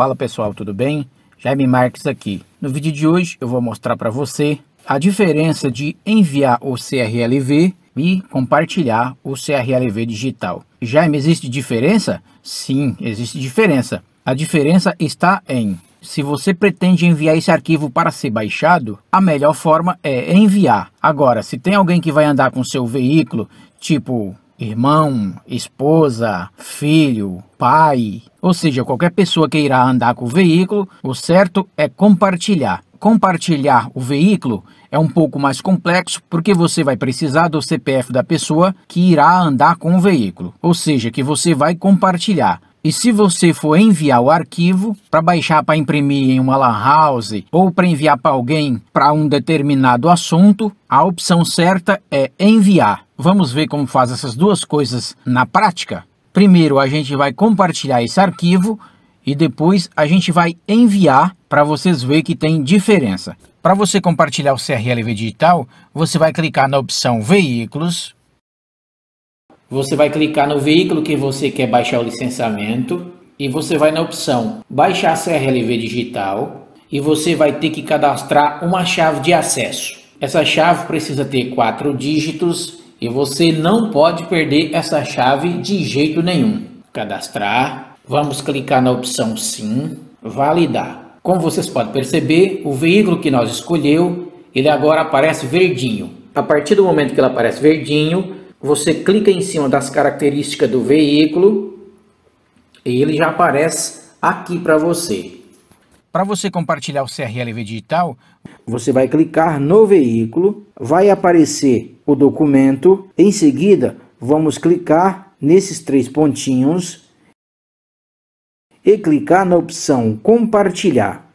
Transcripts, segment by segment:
Fala pessoal, tudo bem? Jaime Marques aqui. No vídeo de hoje eu vou mostrar para você a diferença de enviar o CRLV e compartilhar o CRLV digital. Jaime, existe diferença? Sim, existe diferença. A diferença está em se você pretende enviar esse arquivo para ser baixado, a melhor forma é enviar. Agora, se tem alguém que vai andar com seu veículo, tipo irmão, esposa, filho, pai, ou seja, qualquer pessoa que irá andar com o veículo, o certo é compartilhar. Compartilhar o veículo é um pouco mais complexo porque você vai precisar do CPF da pessoa que irá andar com o veículo, ou seja, que você vai compartilhar. E se você for enviar o arquivo para baixar para imprimir em uma lan house ou para enviar para alguém para um determinado assunto, a opção certa é enviar. Vamos ver como faz essas duas coisas na prática? Primeiro a gente vai compartilhar esse arquivo e depois a gente vai enviar para vocês ver que tem diferença. Para você compartilhar o CRLV digital, você vai clicar na opção veículos, você vai clicar no veículo que você quer baixar o licenciamento e você vai na opção baixar CRLV digital e você vai ter que cadastrar uma chave de acesso. Essa chave precisa ter quatro dígitos e você não pode perder essa chave de jeito nenhum. Cadastrar, vamos clicar na opção sim, validar. Como vocês podem perceber, o veículo que nós escolheu, ele agora aparece verdinho. A partir do momento que ele aparece verdinho, você clica em cima das características do veículo e ele já aparece aqui para você. Para você compartilhar o CRLV digital, você vai clicar no veículo, vai aparecer o documento, em seguida vamos clicar nesses três pontinhos e clicar na opção compartilhar.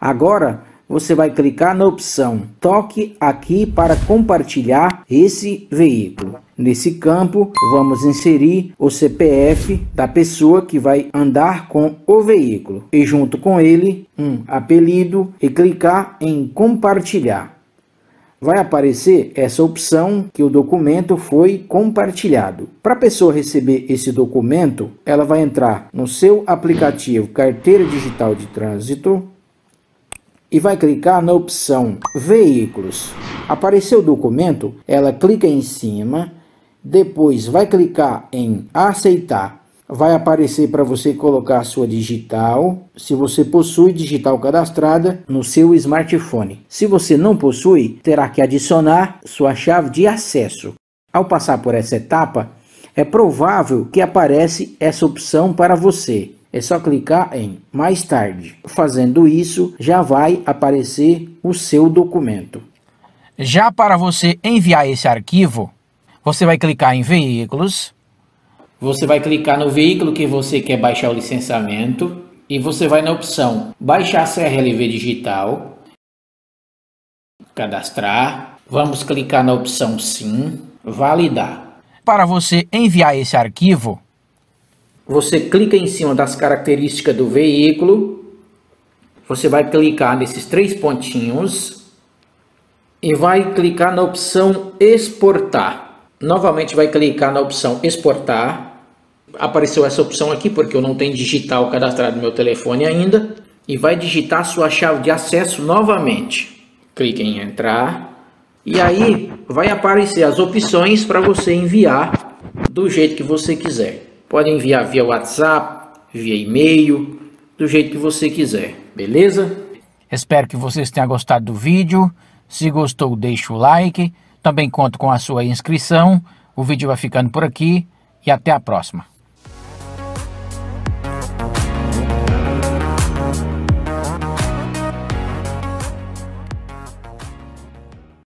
Agora você vai clicar na opção Toque aqui para compartilhar esse veículo. Nesse campo, vamos inserir o CPF da pessoa que vai andar com o veículo e junto com ele um apelido e clicar em compartilhar. Vai aparecer essa opção que o documento foi compartilhado. Para a pessoa receber esse documento, ela vai entrar no seu aplicativo Carteira Digital de Trânsito, e vai clicar na opção Veículos. Apareceu o documento, ela clica em cima, depois vai clicar em Aceitar. Vai aparecer para você colocar sua digital, se você possui digital cadastrada no seu smartphone. Se você não possui, terá que adicionar sua chave de acesso. Ao passar por essa etapa, é provável que aparece essa opção para você. É só clicar em mais tarde. Fazendo isso, já vai aparecer o seu documento. Já para você enviar esse arquivo, você vai clicar em veículos. Você vai clicar no veículo que você quer baixar o licenciamento e você vai na opção baixar CRLV digital, cadastrar, vamos clicar na opção sim, validar. Para você enviar esse arquivo, você clica em cima das características do veículo, você vai clicar nesses três pontinhos e vai clicar na opção exportar. Novamente vai clicar na opção exportar. Apareceu essa opção aqui porque eu não tenho digital cadastrado no meu telefone ainda. E vai digitar sua chave de acesso novamente. Clique em entrar. E aí vai aparecer as opções para você enviar do jeito que você quiser. Pode enviar via WhatsApp, via e-mail, do jeito que você quiser, beleza? Espero que vocês tenham gostado do vídeo. Se gostou, deixa o like. Também conto com a sua inscrição. O vídeo vai ficando por aqui e até a próxima.